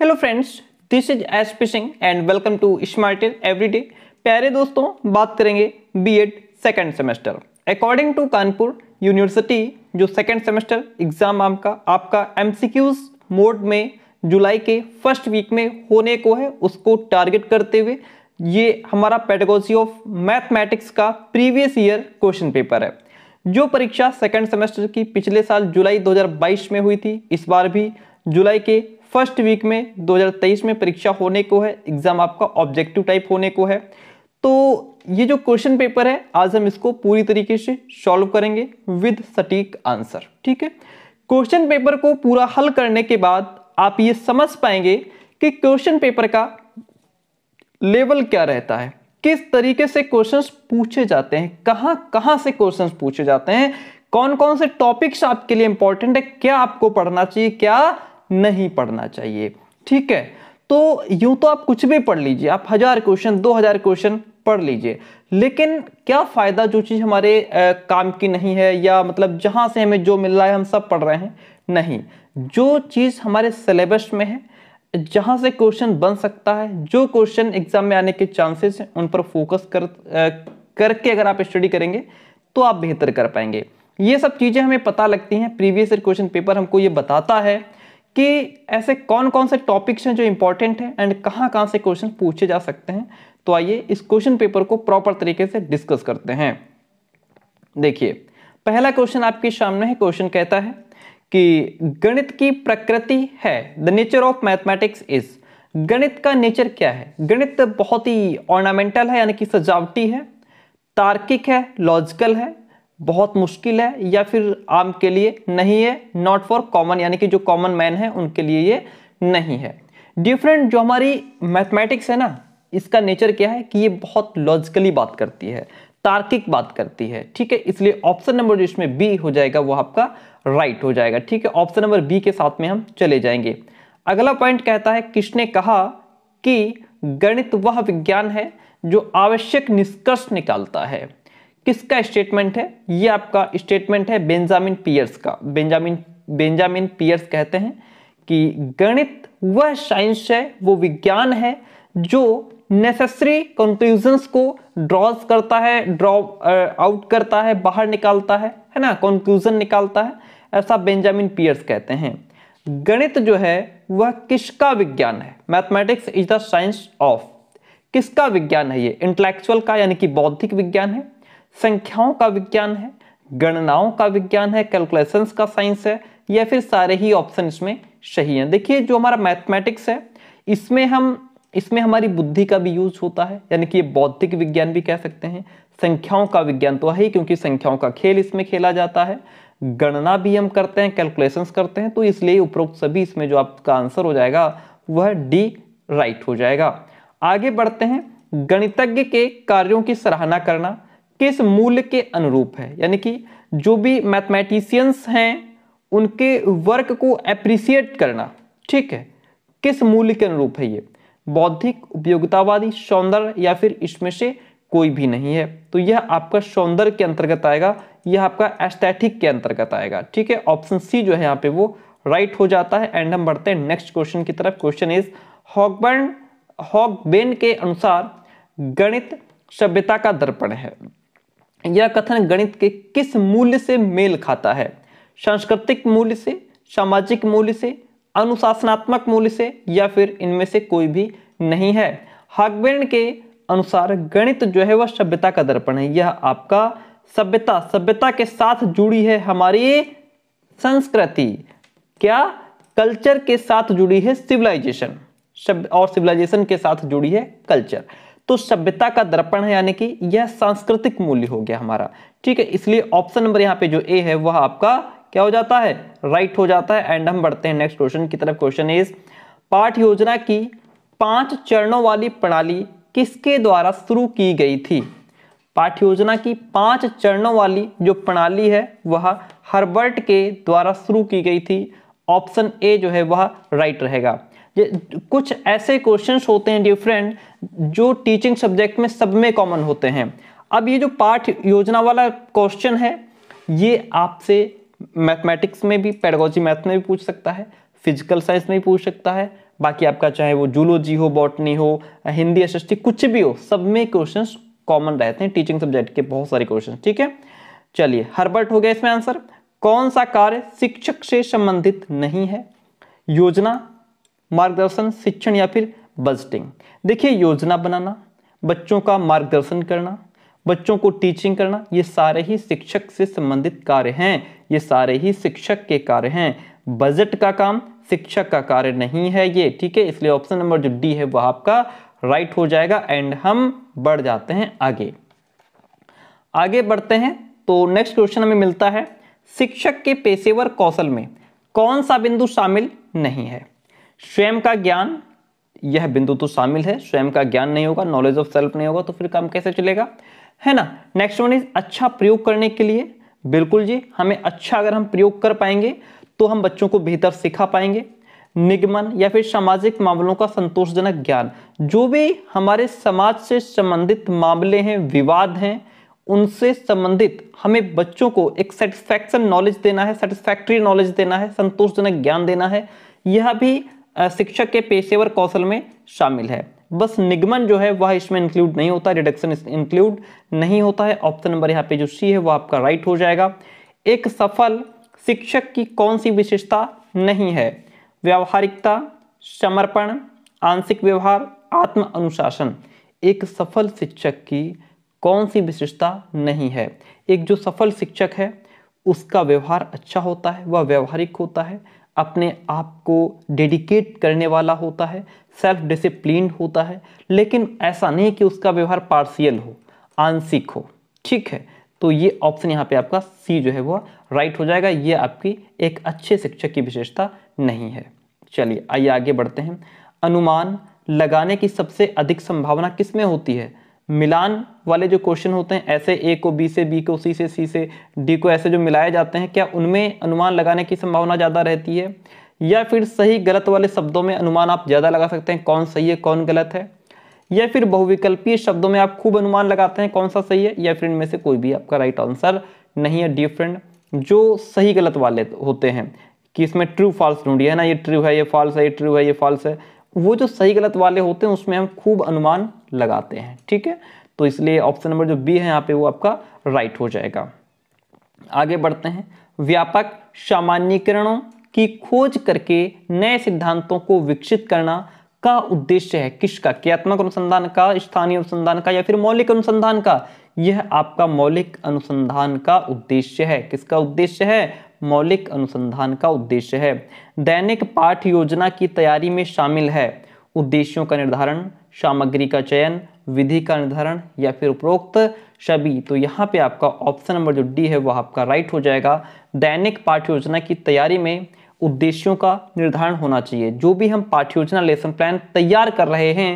hello friends this is S पिशिंग and welcome to smarter everyday प्यारे दोस्तों बात करेंगे BEd second semester according to Kanpur university जो सेकंड सेमेस्टर एग्जाम आपका आपका एमसीक्यूज मोड में जुलाई के फर्स्ट वीक में होने को है उसको टारगेट करते हुए ये हमारा पेडागोजी ऑफ मैथमेटिक्स का प्रीवियस ईयर क्वेश्चन पेपर है जो परीक्षा सेकंड सेमेस्टर की पिछले साल जुलाई 2022 में हुई थी इस बार भी जुलाई के फर्स्ट वीक में 2023 में परीक्षा होने को है एग्जाम आपका ऑब्जेक्टिव टाइप होने को है तो ये जो क्वेश्चन पेपर है आज हम इसको पूरी तरीके से सॉल्व करेंगे विद सटीक आंसर ठीक है क्वेश्चन पेपर को पूरा हल करने के बाद आप ये समझ पाएंगे कि क्वेश्चन पेपर का लेवल क्या रहता है किस तरीके से क्वेश्चंस पूछे जाते हैं कहाँ कहाँ से क्वेश्चंस पूछे जाते हैं कौन कौन से टॉपिक्स आपके लिए इंपॉर्टेंट है क्या आपको पढ़ना चाहिए क्या नहीं पढ़ना चाहिए ठीक है तो यूं तो आप कुछ भी पढ़ लीजिए आप हजार क्वेश्चन दो हजार क्वेश्चन पढ़ लीजिए लेकिन क्या फ़ायदा जो चीज़ हमारे आ, काम की नहीं है या मतलब जहां से हमें जो मिल रहा है हम सब पढ़ रहे हैं नहीं जो चीज़ हमारे सिलेबस में है जहाँ से क्वेश्चन बन सकता है जो क्वेश्चन एग्जाम में आने के चांसेस हैं उन पर फोकस कर करके अगर आप स्टडी करेंगे तो आप बेहतर कर पाएंगे ये सब चीज़ें हमें पता लगती हैं प्रीवियस ईयर क्वेश्चन पेपर हमको ये बताता है कि ऐसे कौन कौन से टॉपिक्स हैं जो इंपॉर्टेंट हैं एंड कहाँ कहाँ से क्वेश्चन पूछे जा सकते हैं तो आइए इस क्वेश्चन पेपर को प्रॉपर तरीके से डिस्कस करते हैं देखिए पहला क्वेश्चन आपके सामने है क्वेश्चन कहता है कि गणित की प्रकृति है the nature of mathematics is गणित का नेचर क्या है गणित बहुत ही ऑर्नामेंटल है यानी कि सजावटी है तार्किक है लॉजिकल है बहुत मुश्किल है या फिर आम के लिए नहीं है नॉट फॉर कॉमन यानी कि जो कॉमन मैन है उनके लिए ये नहीं है डिफरेंट जो हमारी मैथमेटिक्स है ना इसका नेचर क्या है कि ये बहुत लॉजिकली बात करती है तार्किक बात करती है ठीक है इसलिए ऑप्शन नंबर जो इसमें बी हो जाएगा वो आपका राइट हो जाएगा ठीक है ऑप्शन नंबर बी के साथ में हम चले जाएंगे अगला पॉइंट कहता है किसने कहा कि गणित वह विज्ञान है जो आवश्यक निष्कर्ष निकालता है किसका स्टेटमेंट है ये आपका स्टेटमेंट है बेंजामिन पियर्स का बेंजामिन बेंजामिन पियर्स कहते हैं कि गणित वह साइंस है वो विज्ञान है जो नेसेसरी कंक्लूजन्स को ड्रॉज करता है ड्रॉ आउट uh, करता है बाहर निकालता है है ना कंक्लूजन निकालता है ऐसा बेंजामिन पियर्स कहते हैं गणित जो है वह किसका विज्ञान है mathematics is the science of किसका विज्ञान है ये इंटेलेक्चुअल का यानी कि बौद्धिक विज्ञान है संख्याओं का विज्ञान है गणनाओं का विज्ञान है कैलकुलेशंस का साइंस है या फिर सारे ही ऑप्शन इसमें सही हैं देखिए जो हमारा मैथमेटिक्स है इसमें हम इसमें हमारी बुद्धि का भी यूज होता है यानी कि ये बौद्धिक विज्ञान भी कह सकते हैं संख्याओं का विज्ञान तो है ही क्योंकि संख्याओं का खेल इसमें खेला जाता है गणना भी हम करते हैं कैलकुलेशंस करते हैं तो इसलिए उपरोक्त सभी इसमें जो आपका आंसर हो जाएगा वह डी राइट हो जाएगा आगे बढ़ते हैं गणितज्ञ के कार्यों की सराहना करना किस मूल्य के अनुरूप है यानी कि जो भी मैथमेटिशियंस हैं उनके वर्क को अप्रिसिएट करना ठीक है किस मूल्य के अनुरूप है ये बौद्धिक उपयोगितावादी सौंदर्य या फिर इसमें से कोई भी नहीं है तो यह आपका सौंदर्य के अंतर्गत आएगा यह आपका एस्थेटिक के अंतर्गत आएगा ठीक है ऑप्शन सी जो है यहाँ पे वो राइट right हो जाता है एंड हम बढ़ते हैं नेक्स्ट क्वेश्चन की तरफ क्वेश्चन इज हॉकबर्न हॉकबेन के अनुसार गणित सभ्यता का दर्पण है यह कथन गणित के किस मूल्य से मेल खाता है सांस्कृतिक मूल्य से सामाजिक मूल्य से अनुशासनात्मक मूल्य से या फिर इनमें से कोई भी नहीं है हागबेन के अनुसार गणित जो है वह सभ्यता का दर्पण है यह आपका सभ्यता सभ्यता के साथ जुड़ी है हमारी संस्कृति क्या कल्चर के साथ जुड़ी है सिविलाइजेशन और सिविलाइजेशन के साथ जुड़ी है कल्चर तो सभ्यता का दर्पण है यानी कि यह सांस्कृतिक मूल्य हो गया हमारा ठीक है इसलिए ऑप्शन नंबर यहाँ पे जो ए है वह आपका क्या हो जाता है राइट right हो जाता है एंड हम बढ़ते हैं नेक्स्ट क्वेश्चन की तरफ क्वेश्चन इज पाठ योजना की पांच चरणों वाली प्रणाली किसके द्वारा शुरू की गई थी पाठ योजना की पांच चरणों वाली जो प्रणाली है वह हर्बर्ट के द्वारा शुरू की गई थी ऑप्शन ए जो है वह राइट रहेगा ये कुछ ऐसे क्वेश्चंस होते हैं डिफरेंट जो टीचिंग सब्जेक्ट में सब में कॉमन होते हैं अब ये जो पाठ योजना वाला क्वेश्चन है ये आपसे मैथमेटिक्स में भी पेडागोजी मैथ में भी पूछ सकता है फिजिकल साइंस में भी पूछ सकता है बाकी आपका चाहे वो जूलॉजी हो बॉटनी हो हिंदी एस कुछ भी हो सब में क्वेश्चन कॉमन रहते हैं टीचिंग सब्जेक्ट के बहुत सारे क्वेश्चन ठीक है चलिए हर्बर्ट हो गया इसमें आंसर कौन सा कार्य शिक्षक से संबंधित नहीं है योजना मार्गदर्शन शिक्षण या फिर बजटिंग देखिए योजना बनाना बच्चों का मार्गदर्शन करना बच्चों को टीचिंग करना ये सारे ही शिक्षक से संबंधित कार्य हैं ये सारे ही शिक्षक के कार्य हैं बजट का काम शिक्षक का कार्य नहीं है ये ठीक है इसलिए ऑप्शन नंबर जो डी है वह आपका राइट हो जाएगा एंड हम बढ़ जाते हैं आगे आगे बढ़ते हैं तो नेक्स्ट क्वेश्चन हमें मिलता है शिक्षक के पेशेवर कौशल में कौन सा बिंदु शामिल नहीं है स्वयं का ज्ञान यह बिंदु तो शामिल है स्वयं का ज्ञान नहीं होगा नॉलेज ऑफ सेल्फ नहीं होगा तो फिर काम कैसे चलेगा है ना नेक्स्ट वन इज अच्छा प्रयोग करने के लिए बिल्कुल जी हमें अच्छा अगर हम प्रयोग कर पाएंगे तो हम बच्चों को बेहतर सिखा पाएंगे निगमन या फिर सामाजिक मामलों का संतोषजनक ज्ञान जो भी हमारे समाज से संबंधित मामले हैं विवाद हैं उनसे संबंधित हमें बच्चों को एक सेटिस्फैक्शन नॉलेज देना है सेटिस्फैक्ट्री नॉलेज देना है संतोषजनक ज्ञान देना है यह भी शिक्षक के पेशेवर कौशल में शामिल है बस निगमन जो है वह इसमें इंक्लूड नहीं होता रिडक्शन इंक्लूड नहीं होता है ऑप्शन नंबर यहाँ पे जो सी है वह आपका राइट हो जाएगा एक सफल शिक्षक की कौन सी विशेषता नहीं है व्यावहारिकता समर्पण आंशिक व्यवहार आत्म अनुशासन एक सफल शिक्षक की कौन सी विशेषता नहीं है एक जो सफल शिक्षक है उसका व्यवहार अच्छा होता है वह व्यवहारिक होता है अपने आप को डेडिकेट करने वाला होता है सेल्फ डिसिप्लिन होता है लेकिन ऐसा नहीं कि उसका व्यवहार पार्शियल हो आंशिक हो ठीक है तो ये ऑप्शन यहाँ पे आपका सी जो है वो राइट हो जाएगा ये आपकी एक अच्छे शिक्षक की विशेषता नहीं है चलिए आइए आगे बढ़ते हैं अनुमान लगाने की सबसे अधिक संभावना किस में होती है मिलान वाले जो क्वेश्चन होते हैं ऐसे ए को बी से बी को सी से सी से डी को ऐसे जो मिलाए जाते हैं क्या उनमें अनुमान लगाने की संभावना ज़्यादा रहती है या फिर सही गलत वाले शब्दों में अनुमान आप ज़्यादा लगा सकते हैं कौन सही है कौन गलत है या फिर बहुविकल्पीय शब्दों में आप खूब अनुमान लगाते हैं कौन सा सही है या फिर इनमें से कोई भी आपका राइट आंसर नहीं है डिफरेंट जो सही गलत वाले होते हैं कि इसमें ट्रू फॉल्स ढूंढिए है ना ये ट्रू है ये फॉल्स है ये ट्रू है ये फॉल्स है वो जो सही गलत वाले होते हैं उसमें हम खूब अनुमान लगाते हैं ठीक है तो इसलिए ऑप्शन नंबर जो बी है यहाँ पे वो आपका राइट हो जाएगा आगे बढ़ते हैं व्यापक सामान्यकरणों की खोज करके नए सिद्धांतों को विकसित करना का उद्देश्य है किसका क्रियात्मक अनुसंधान का स्थानीय अनुसंधान का या फिर मौलिक अनुसंधान का यह आपका मौलिक अनुसंधान का उद्देश्य है किसका उद्देश्य है मौलिक अनुसंधान का उद्देश्य है दैनिक पाठ योजना की तैयारी में शामिल है उद्देश्यों का निर्धारण सामग्री का चयन विधि का निर्धारण या फिर उपरोक्त सभी तो यहाँ पे आपका ऑप्शन नंबर जो डी है वह आपका राइट हो जाएगा दैनिक पाठ्य योजना की तैयारी में उद्देश्यों का निर्धारण होना चाहिए जो भी हम पाठ्य योजना लेसन प्लान तैयार कर रहे हैं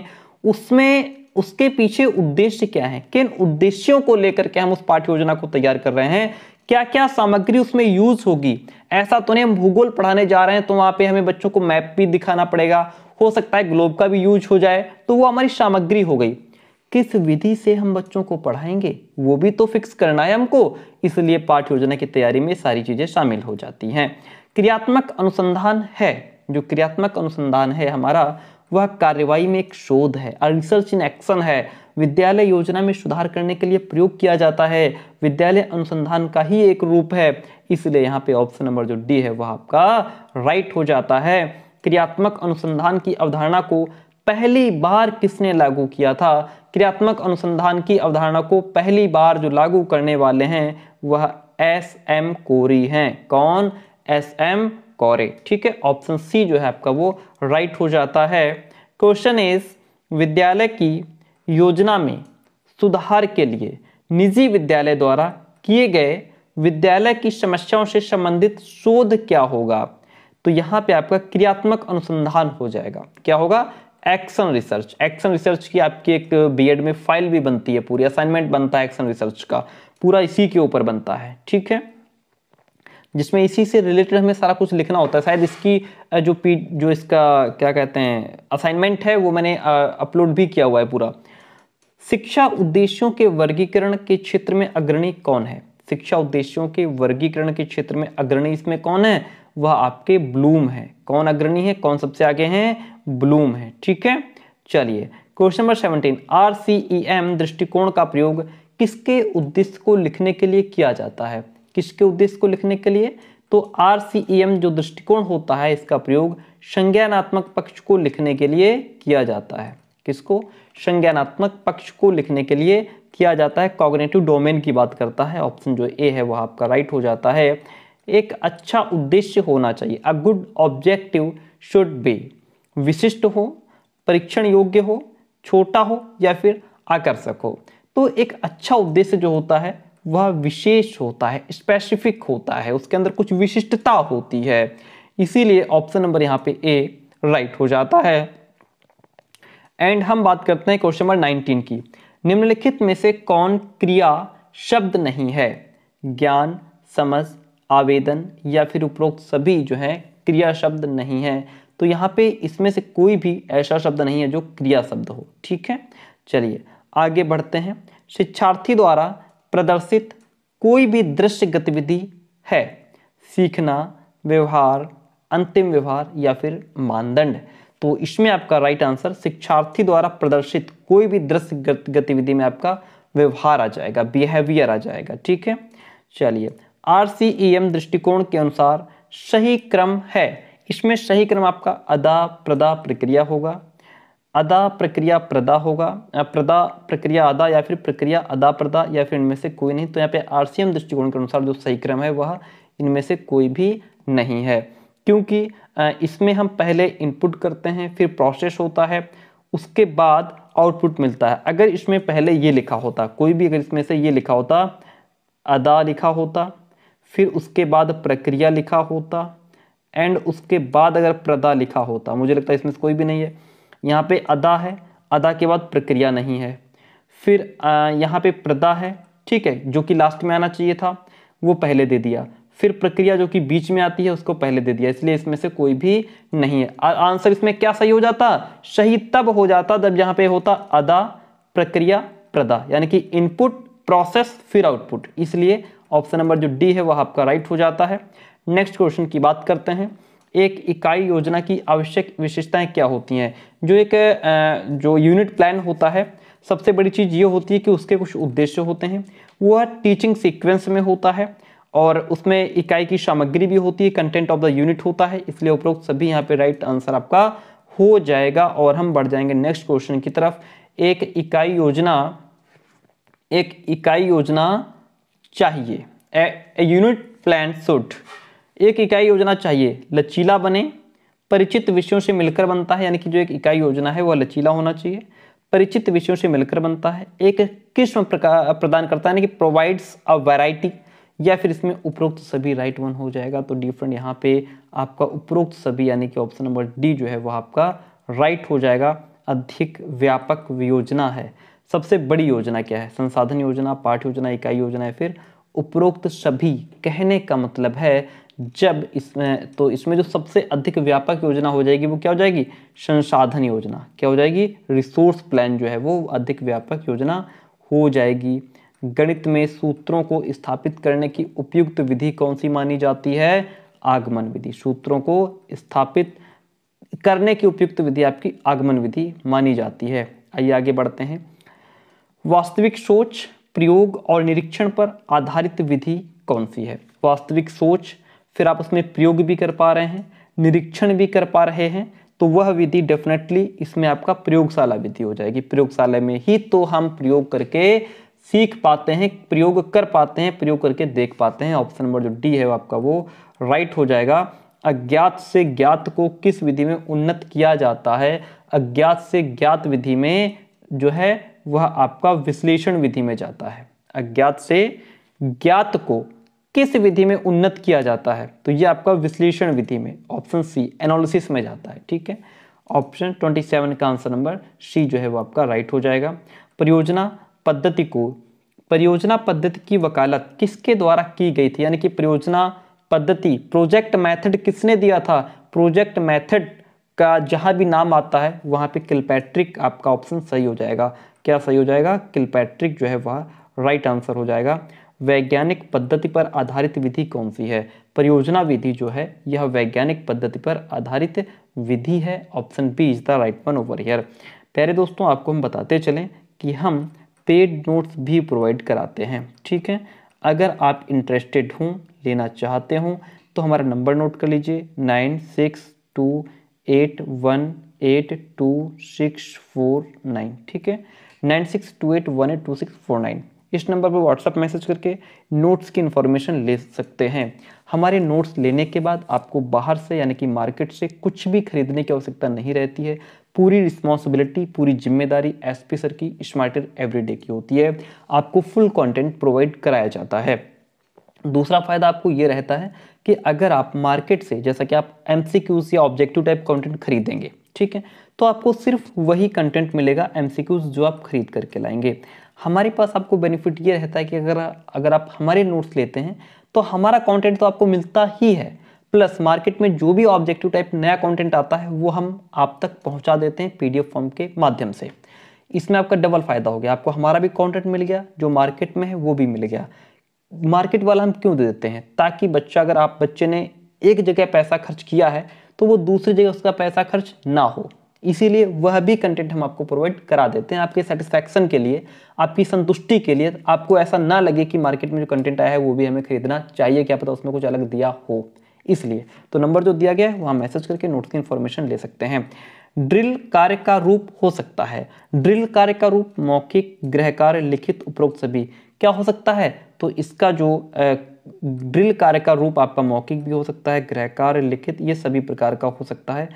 उसमें उसके पीछे उद्देश्य क्या है किन उद्देश्यों को लेकर के हम उस पाठ्य योजना को तैयार कर रहे हैं क्या क्या सामग्री उसमें यूज होगी ऐसा तो नहीं हम भूगोल पढ़ाने जा रहे हैं तो वहाँ पे हमें बच्चों को मैप भी दिखाना पड़ेगा हो सकता है ग्लोब का भी यूज हो जाए तो वो हमारी सामग्री हो गई किस विधि से हम बच्चों को पढ़ाएंगे वो भी तो फिक्स करना है हमको इसलिए पाठ योजना की तैयारी में सारी चीज़ें शामिल हो जाती हैं क्रियात्मक अनुसंधान है जो क्रियात्मक अनुसंधान है हमारा वह कार्यवाही में एक शोध है रिसर्च इन एक्शन है विद्यालय योजना में सुधार करने के लिए प्रयोग किया जाता है विद्यालय अनुसंधान का ही एक रूप है इसलिए यहाँ पे ऑप्शन नंबर जो डी है वह आपका राइट हो जाता है क्रियात्मक अनुसंधान की अवधारणा को पहली बार किसने लागू किया था क्रियात्मक अनुसंधान की अवधारणा को पहली बार जो लागू करने वाले हैं वह एस एम कोरी हैं कौन एस एम कोरे ठीक है ऑप्शन सी जो है आपका वो राइट हो जाता है क्वेश्चन इज विद्यालय की योजना में सुधार के लिए निजी विद्यालय द्वारा किए गए विद्यालय की समस्याओं से संबंधित शोध क्या होगा तो यहाँ पे आपका क्रियात्मक अनुसंधान हो जाएगा क्या होगा एक्शन रिसर्च एक्शन रिसर्च की आपकी एक बीएड में फाइल भी बनती है पूरी असाइनमेंट बनता है एक्शन रिसर्च का पूरा इसी के ऊपर बनता है ठीक है जिसमें इसी से रिलेटेड हमें सारा कुछ लिखना होता है शायद इसकी जो पी जो इसका क्या कहते हैं असाइनमेंट है वो मैंने अपलोड भी किया हुआ है पूरा शिक्षा उद्देश्यों के वर्गीकरण के क्षेत्र में अग्रणी कौन है शिक्षा उद्देश्यों के वर्गीकरण के क्षेत्र में अग्रणी इसमें कौन है वह आपके ब्लूम है कौन अग्रणी है कौन सबसे आगे है ब्लूम है ठीक है चलिए question number seventeen R C E M दृष्टिकोण का प्रयोग किसके उद्देश्य को लिखने के लिए किया जाता है किसके उद्देश्य को लिखने के लिए तो आर सी ई एम जो दृष्टिकोण होता है इसका प्रयोग संज्ञानात्मक पक्ष को लिखने के लिए किया जाता है किसको संज्ञानात्मक पक्ष को लिखने के लिए किया जाता है कॉग्नेटिव डोमेन की बात करता है ऑप्शन जो ए है वह आपका राइट हो जाता है एक अच्छा उद्देश्य होना चाहिए a good objective should be विशिष्ट हो परीक्षण योग्य हो छोटा हो या फिर आकर्षक हो तो एक अच्छा उद्देश्य जो होता है वह विशेष होता है स्पेसिफिक होता है उसके अंदर कुछ विशिष्टता होती है इसीलिए ऑप्शन नंबर यहाँ पे ए राइट हो जाता है एंड हम बात करते हैं क्वेश्चन नंबर नाइनटीन की निम्नलिखित में से कौन क्रिया शब्द नहीं है ज्ञान समझ आवेदन या फिर उपरोक्त सभी जो है क्रिया शब्द नहीं है तो यहाँ पे इसमें से कोई भी ऐसा शब्द नहीं है जो क्रिया शब्द हो ठीक है चलिए आगे बढ़ते हैं शिक्षार्थी द्वारा प्रदर्शित कोई भी दृश्य गतिविधि है सीखना व्यवहार अंतिम व्यवहार या फिर मानदंड तो इसमें आपका राइट आंसर शिक्षार्थी द्वारा प्रदर्शित कोई भी दृश्य गतिविधि में आपका व्यवहार आ जाएगा बिहेवियर आ जाएगा ठीक है चलिए आर e दृष्टिकोण के अनुसार सही क्रम है इसमें सही क्रम आपका अदा प्रदा प्रक्रिया होगा अदा प्रक्रिया प्रदा होगा प्रदा प्रक्रिया अदा या फिर प्रक्रिया अदा प्रदा या फिर इनमें से कोई नहीं तो यहाँ पे आरसीएम e दृष्टिकोण के अनुसार जो सही क्रम है वह इनमें से कोई भी नहीं है क्योंकि इसमें हम पहले इनपुट करते हैं फिर प्रोसेस होता है उसके बाद आउटपुट मिलता है अगर इसमें पहले ये लिखा होता कोई भी अगर इसमें से ये लिखा होता अदा लिखा होता फिर उसके बाद प्रक्रिया लिखा होता एंड उसके बाद अगर प्रदा लिखा होता मुझे लगता है इसमें कोई भी नहीं है यहाँ पे अदा है अदा के बाद प्रक्रिया नहीं है फिर यहाँ पे प्रदा है ठीक है जो कि लास्ट में आना चाहिए था वो पहले दे दिया फिर प्रक्रिया जो कि बीच में आती है उसको पहले दे दिया इसलिए इसमें से कोई भी नहीं है आ, आंसर इसमें क्या सही हो जाता सही तब हो जाता जब यहाँ पे होता अदा प्रक्रिया प्रदा यानी कि इनपुट प्रोसेस फिर आउटपुट इसलिए ऑप्शन नंबर जो डी है वह आपका राइट हो जाता है नेक्स्ट क्वेश्चन की बात करते हैं एक इकाई योजना की आवश्यक विशेषताएं क्या होती हैं जो एक जो यूनिट प्लान होता है सबसे बड़ी चीज़ ये होती है कि उसके कुछ उद्देश्य होते हैं वह टीचिंग सीक्वेंस में होता है और उसमें इकाई की सामग्री भी होती है कंटेंट ऑफ द यूनिट होता है इसलिए उपरोक्त सभी यहाँ पे राइट आंसर आपका हो जाएगा और हम बढ़ जाएंगे नेक्स्ट क्वेश्चन की तरफ एक इकाई योजना एक इकाई योजना चाहिए ए यूनिट प्लान सुट एक इकाई योजना चाहिए लचीला बने परिचित विषयों से मिलकर बनता है यानी कि जो एक इकाई योजना है वह लचीला होना चाहिए परिचित विषयों से मिलकर बनता है एक किस्म प्रकार प्रदान करता है यानी कि प्रोवाइड्स अ वैरायटी या फिर इसमें उपरोक्त सभी राइट वन हो जाएगा तो डी फ्रेंड यहाँ पे आपका उपरोक्त सभी यानी कि ऑप्शन नंबर डी जो है वो आपका राइट हो जाएगा अधिक व्यापक योजना है सबसे बड़ी योजना क्या है संसाधन योजना पाठ योजना इकाई योजना है फिर उपरोक्त सभी कहने का मतलब है जब इसमें तो इसमें जो सबसे अधिक व्यापक योजना हो जाएगी वो क्या हो जाएगी संसाधन योजना क्या हो जाएगी रिसोर्स प्लान जो है वो अधिक व्यापक योजना हो जाएगी गणित में सूत्रों को स्थापित करने की उपयुक्त विधि कौन सी मानी जाती है आगमन विधि सूत्रों को स्थापित करने की उपयुक्त विधि आपकी आगमन विधि मानी जाती है आइए आगे बढ़ते हैं वास्तविक सोच प्रयोग और निरीक्षण पर आधारित विधि कौन सी है वास्तविक सोच फिर आप उसमें प्रयोग भी कर पा रहे हैं निरीक्षण भी कर पा रहे हैं तो वह विधि डेफिनेटली इसमें आपका प्रयोगशाला विधि हो जाएगी प्रयोगशाला में ही तो हम प्रयोग करके सीख पाते हैं प्रयोग कर पाते हैं प्रयोग करके देख पाते हैं ऑप्शन नंबर जो डी है आपका वो राइट हो जाएगा अज्ञात से ज्ञात को किस विधि में उन्नत किया जाता है अज्ञात से ज्ञात विधि में जो है वह आपका विश्लेषण विधि में जाता है अज्ञात से ज्ञात को किस विधि में उन्नत किया जाता है तो यह आपका विश्लेषण विधि में ऑप्शन सी एनालिसिस में जाता है ठीक है ऑप्शन 27 का आंसर नंबर सी जो है वो आपका राइट हो जाएगा परियोजना पद्धति को परियोजना पद्धति की वकालत किसके द्वारा की गई थी यानी कि परियोजना पद्धति प्रोजेक्ट मेथड किसने दिया था प्रोजेक्ट मेथड का जहाँ भी नाम आता है वहाँ पे किलपैट्रिक आपका ऑप्शन सही हो जाएगा क्या सही हो जाएगा किलपैट्रिक जो है वह राइट आंसर हो जाएगा वैज्ञानिक पद्धति पर आधारित विधि कौन सी है परियोजना विधि जो है यह वैज्ञानिक पद्धति पर आधारित विधि है option B is the right one over here प्यारे दोस्तों आपको हम बताते चलें कि हम पेड नोट्स भी प्रोवाइड कराते हैं ठीक है अगर आप इंटरेस्टेड हों लेना चाहते हों तो हमारा नंबर नोट कर लीजिए nine six two eight one eight two six four nine ठीक है nine six two eight one eight two six four nine इस नंबर पर व्हाट्सएप मैसेज करके नोट्स की इन्फॉर्मेशन ले सकते हैं हमारे नोट्स लेने के बाद आपको बाहर से यानी कि मार्केट से कुछ भी खरीदने की आवश्यकता नहीं रहती है पूरी रिस्पॉन्सिबिलिटी पूरी जिम्मेदारी एसपी सर की स्मार्टर एवरीडे की होती है आपको फुल कंटेंट प्रोवाइड कराया जाता है दूसरा फायदा आपको ये रहता है कि अगर आप मार्केट से जैसा कि आप एम या ऑब्जेक्टिव टाइप कॉन्टेंट खरीदेंगे ठीक है तो आपको सिर्फ वही कंटेंट मिलेगा एम जो आप खरीद करके लाएंगे हमारे पास आपको बेनिफिट ये रहता है कि अगर अगर आप हमारे नोट्स लेते हैं तो हमारा कंटेंट तो आपको मिलता ही है प्लस मार्केट में जो भी ऑब्जेक्टिव टाइप नया कंटेंट आता है वो हम आप तक पहुंचा देते हैं पीडीएफ फॉर्म के माध्यम से इसमें आपका डबल फ़ायदा हो गया आपको हमारा भी कंटेंट मिल गया जो मार्केट में है वो भी मिल गया मार्केट वाला हम क्यों दे देते हैं ताकि बच्चा अगर आप बच्चे ने एक जगह पैसा खर्च किया है तो वो दूसरी जगह उसका पैसा खर्च ना हो इसीलिए वह भी कंटेंट हम आपको प्रोवाइड करा देते हैं आपके सेटिस्फैक्शन के लिए आपकी संतुष्टि के लिए आपको ऐसा ना लगे कि मार्केट में जो कंटेंट आया है वो भी हमें खरीदना चाहिए क्या पता तो उसमें कुछ अलग दिया हो इसलिए तो नंबर जो दिया गया है वहाँ मैसेज करके नोट्स की इन्फॉर्मेशन ले सकते हैं ड्रिल कार्य का रूप हो सकता है ड्रिल कार्य का रूप मौखिक गृह कार्य लिखित उपरोक्त सभी क्या हो सकता है तो इसका जो ड्रिल कार्य का रूप आपका मौखिक भी हो सकता है गृह कार्य लिखित ये सभी प्रकार का हो सकता है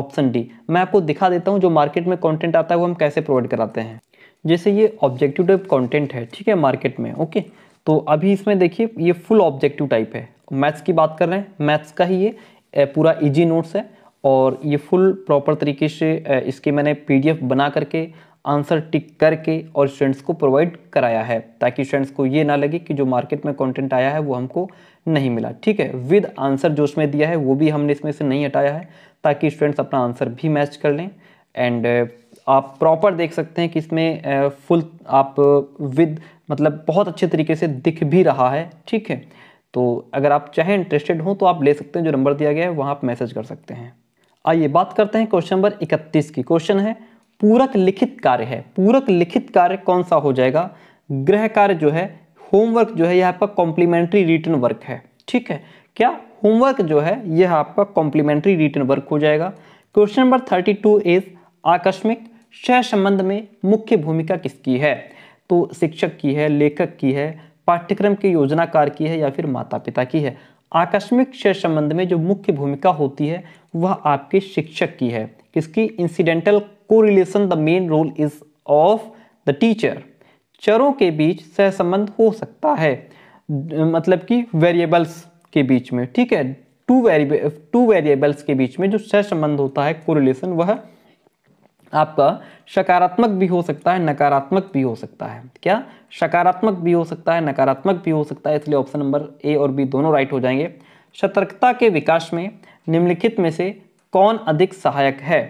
ऑप्शन डी मैं आपको दिखा देता हूँ जो मार्केट में कंटेंट आता है वो हम कैसे प्रोवाइड कराते हैं जैसे ये ऑब्जेक्टिव टाइप कंटेंट है ठीक है मार्केट में ओके तो अभी इसमें देखिए ये फुल ऑब्जेक्टिव टाइप है मैथ्स की बात कर रहे हैं मैथ्स का ही ये पूरा इजी नोट्स है और ये फुल प्रॉपर तरीके से इसके मैंने पीडीएफ बना करके आंसर टिक करके और स्टूडेंट्स को प्रोवाइड कराया है ताकि स्टूडेंट्स को ये ना लगे कि जो मार्केट में कंटेंट आया है वो हमको नहीं मिला ठीक है विद आंसर जो उसमें दिया है वो भी हमने इसमें से नहीं हटाया है ताकि स्टूडेंट्स अपना आंसर भी मैच कर लें एंड आप प्रॉपर देख सकते हैं कि इसमें फुल आप विद मतलब बहुत अच्छे तरीके से दिख भी रहा है ठीक है तो अगर आप चाहें इंटरेस्टेड हों तो आप ले सकते हैं जो नंबर दिया गया है वहाँ आप मैसेज कर सकते हैं आइए बात करते हैं क्वेश्चन नंबर इकतीस की क्वेश्चन है पूरक लिखित कार्य है पूरक लिखित कार्य कौन सा हो जाएगा गृह कार्य जो है होमवर्क जो है यह आपका कॉम्प्लीमेंट्री रिटर्न वर्क है ठीक है क्या होमवर्क जो है यह आपका कॉम्प्लीमेंट्री रिटर्न वर्क हो जाएगा question number thirty two is आकस्मिक सह संबंध में मुख्य भूमिका किसकी है तो शिक्षक की है लेखक की है पाठ्यक्रम के योजनाकार की है या फिर माता पिता की है आकस्मिक क्षय संबंध में जो मुख्य भूमिका होती है वह आपके शिक्षक की है किसकी incidental correlation the main role is of the teacher चरों के बीच सहसंबंध हो सकता है मतलब कि वेरिएबल्स के बीच में ठीक है टू वेरिए टू वेरिएबल्स के बीच में जो सहसंबंध होता है कोरिलेशन वह आपका सकारात्मक भी हो सकता है नकारात्मक भी हो सकता है क्या सकारात्मक भी हो सकता है नकारात्मक भी हो सकता है इसलिए ऑप्शन नंबर ए और बी दोनों राइट हो जाएंगे सतर्कता के विकास में निम्नलिखित में से कौन अधिक सहायक है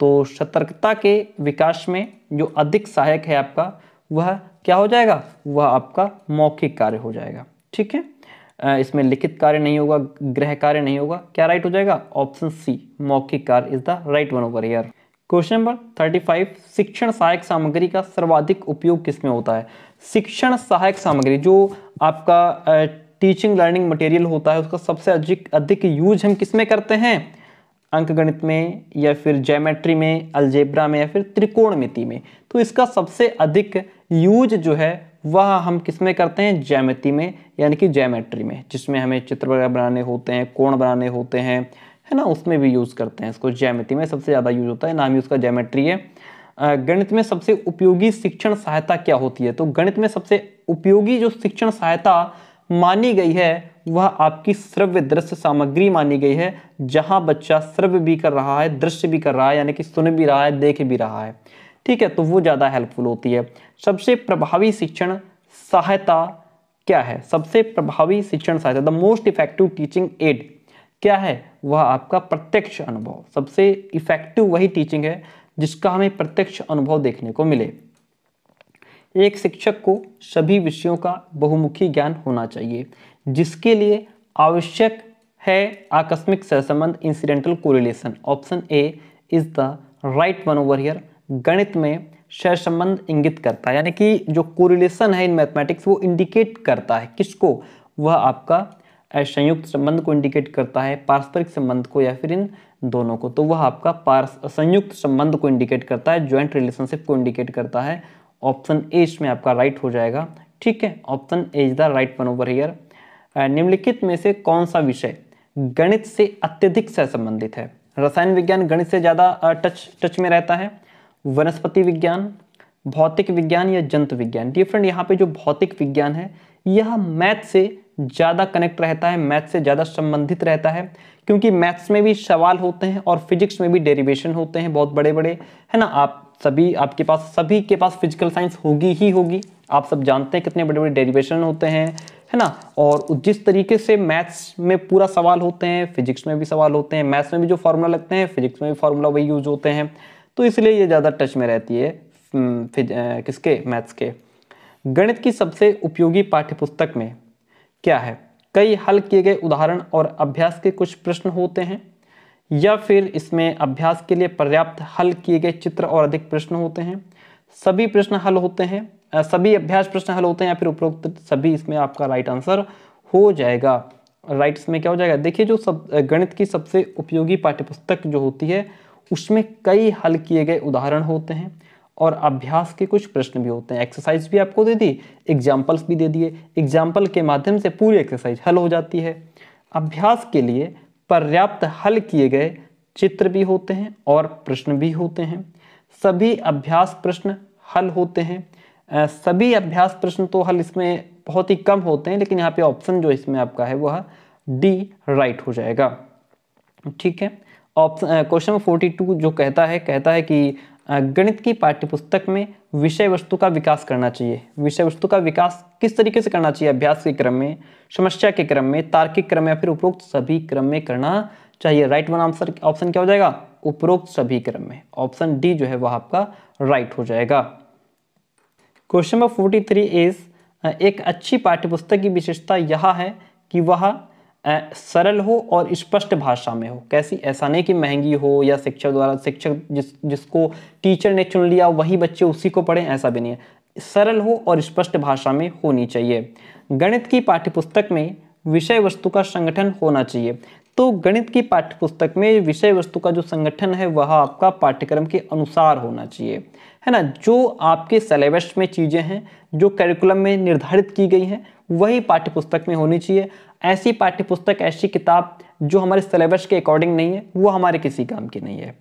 तो सतर्कता के विकास में जो अधिक सहायक है आपका वह क्या हो जाएगा वह आपका मौखिक कार्य हो जाएगा ठीक है इसमें लिखित कार्य नहीं होगा गृह कार्य नहीं होगा क्या राइट हो जाएगा ऑप्शन सी मौखिक कार्य is the right one over here question number 35 शिक्षण सहायक सामग्री का सर्वाधिक उपयोग किसमें होता है शिक्षण सहायक सामग्री जो आपका टीचिंग लर्निंग मटेरियल होता है उसका सबसे अधिक अधिक यूज हम किसमें करते हैं अंकगणित में या फिर जैमेट्री में अलजेब्रा में या फिर त्रिकोणमिति में तो इसका सबसे अधिक यूज जो है वह हम किस में करते हैं जैमिति में यानी कि जैमेट्री में जिसमें हमें चित्र वगैरह बनाने होते हैं कोण बनाने होते हैं है ना उसमें भी यूज़ करते हैं इसको जैमिति में सबसे ज़्यादा यूज होता है नाम ही उसका जैमेट्री है गणित में सबसे उपयोगी शिक्षण सहायता क्या होती है तो गणित में सबसे उपयोगी जो शिक्षण सहायता मानी गई है वह आपकी श्रव्य दृश्य सामग्री मानी गई है जहाँ बच्चा श्रव्य भी कर रहा है दृश्य भी कर रहा है यानी कि सुन भी रहा है देख भी रहा है ठीक है तो वो ज़्यादा हेल्पफुल होती है सबसे प्रभावी शिक्षण सहायता क्या है सबसे प्रभावी शिक्षण सहायता the most effective teaching aid क्या है वह आपका प्रत्यक्ष अनुभव सबसे इफेक्टिव वही टीचिंग है जिसका हमें प्रत्यक्ष अनुभव देखने को मिले एक शिक्षक को सभी विषयों का बहुमुखी ज्ञान होना चाहिए जिसके लिए आवश्यक है आकस्मिक सहसंबंध incidental correlation option A is the right one over here गणित में सहसंबंध इंगित करता है यानी कि जो कोरिलेशन है इन मैथमेटिक्स वो इंडिकेट करता है किसको वह आपका संयुक्त संबंध को इंडिकेट करता है पारस्परिक संबंध को या फिर इन दोनों को तो वह आपका पार्स संयुक्त संबंध को इंडिकेट करता है ज्वाइंट रिलेशनशिप को इंडिकेट करता है ऑप्शन ए इसमें आपका राइट हो जाएगा ठीक है option A is the right one over here निम्नलिखित में से कौन सा विषय गणित से अत्यधिक से संबंधित है रसायन विज्ञान गणित से ज़्यादा टच टच में रहता है वनस्पति विज्ञान भौतिक विज्ञान या जंतु विज्ञान डिफरेंट यहाँ पे जो भौतिक विज्ञान है यह मैथ से ज़्यादा कनेक्ट रहता है मैथ से ज़्यादा संबंधित रहता है क्योंकि मैथ्स में भी सवाल होते हैं और फिजिक्स में भी डेरिवेशन होते हैं बहुत बड़े बड़े है ना आप सभी आपके पास सभी के पास फिजिकल साइंस होगी ही होगी आप सब जानते हैं कितने बड़े बड़े डेरिवेशन होते हैं है ना और जिस तरीके से मैथ्स में पूरा सवाल होते हैं फिजिक्स में भी सवाल होते हैं मैथ्स में भी जो फार्मूला लगते हैं फिजिक्स में भी फार्मूला वही यूज होते हैं तो इसलिए ये ज़्यादा टच में रहती है फिज, हम्म, किसके मैथ्स के गणित की सबसे उपयोगी पाठ्यपुस्तक में क्या है कई हल किए गए उदाहरण और अभ्यास के कुछ प्रश्न होते हैं या फिर इसमें अभ्यास के लिए पर्याप्त हल किए गए चित्र और अधिक प्रश्न होते हैं सभी प्रश्न हल होते हैं सभी अभ्यास प्रश्न हल होते हैं या फिर उपरोक्त सभी इसमें आपका राइट आंसर हो जाएगा राइट इसमें क्या हो जाएगा देखिए जो सब गणित की सबसे उपयोगी पाठ्यपुस्तक जो होती है उसमें कई हल किए गए उदाहरण होते हैं और अभ्यास के कुछ प्रश्न भी होते हैं एक्सरसाइज भी आपको दे दी एग्जाम्पल्स भी दे दिए एग्जाम्पल के माध्यम से पूरी एक्सरसाइज हल हो जाती है अभ्यास के लिए पर्याप्त हल किए गए चित्र भी होते हैं और प्रश्न भी होते हैं सभी अभ्यास प्रश्न हल होते हैं सभी अभ्यास प्रश्न तो हल इसमें बहुत ही कम होते हैं लेकिन यहाँ पे ऑप्शन जो इसमें आपका है वह डी राइट हो जाएगा ठीक है ऑप्शन क्वेश्चन फोर्टी टू जो कहता है कहता है कि गणित की पाठ्यपुस्तक में विषय वस्तु का विकास करना चाहिए विषय वस्तु का विकास किस तरीके से करना चाहिए अभ्यास के क्रम में समस्या के क्रम में तार्किक क्रम में या फिर उपरोक्त सभी क्रम में करना चाहिए राइट वन आंसर ऑप्शन क्या हो जाएगा उपरोक्त सभी क्रम में ऑप्शन डी जो है वह आपका राइट हो जाएगा question number forty three is एक अच्छी पाठ्यपुस्तक की विशेषता यह है कि वह सरल हो और स्पष्ट भाषा में हो कैसी ऐसा नहीं कि महंगी हो या शिक्षक द्वारा शिक्षक जिस जिसको टीचर ने चुन लिया वही बच्चे उसी को पढ़ें ऐसा भी नहीं है सरल हो और स्पष्ट भाषा में होनी चाहिए गणित की पाठ्यपुस्तक में विषय वस्तु का संगठन होना चाहिए तो गणित की पाठ्यपुस्तक में विषय वस्तु का जो संगठन है वह आपका पाठ्यक्रम के अनुसार होना चाहिए है ना जो आपके सिलेबस में चीज़ें हैं जो करिकुलम में निर्धारित की गई हैं वही पाठ्यपुस्तक में होनी चाहिए ऐसी पाठ्यपुस्तक ऐसी किताब जो हमारे सिलेबस के अकॉर्डिंग नहीं है वो हमारे किसी काम की नहीं है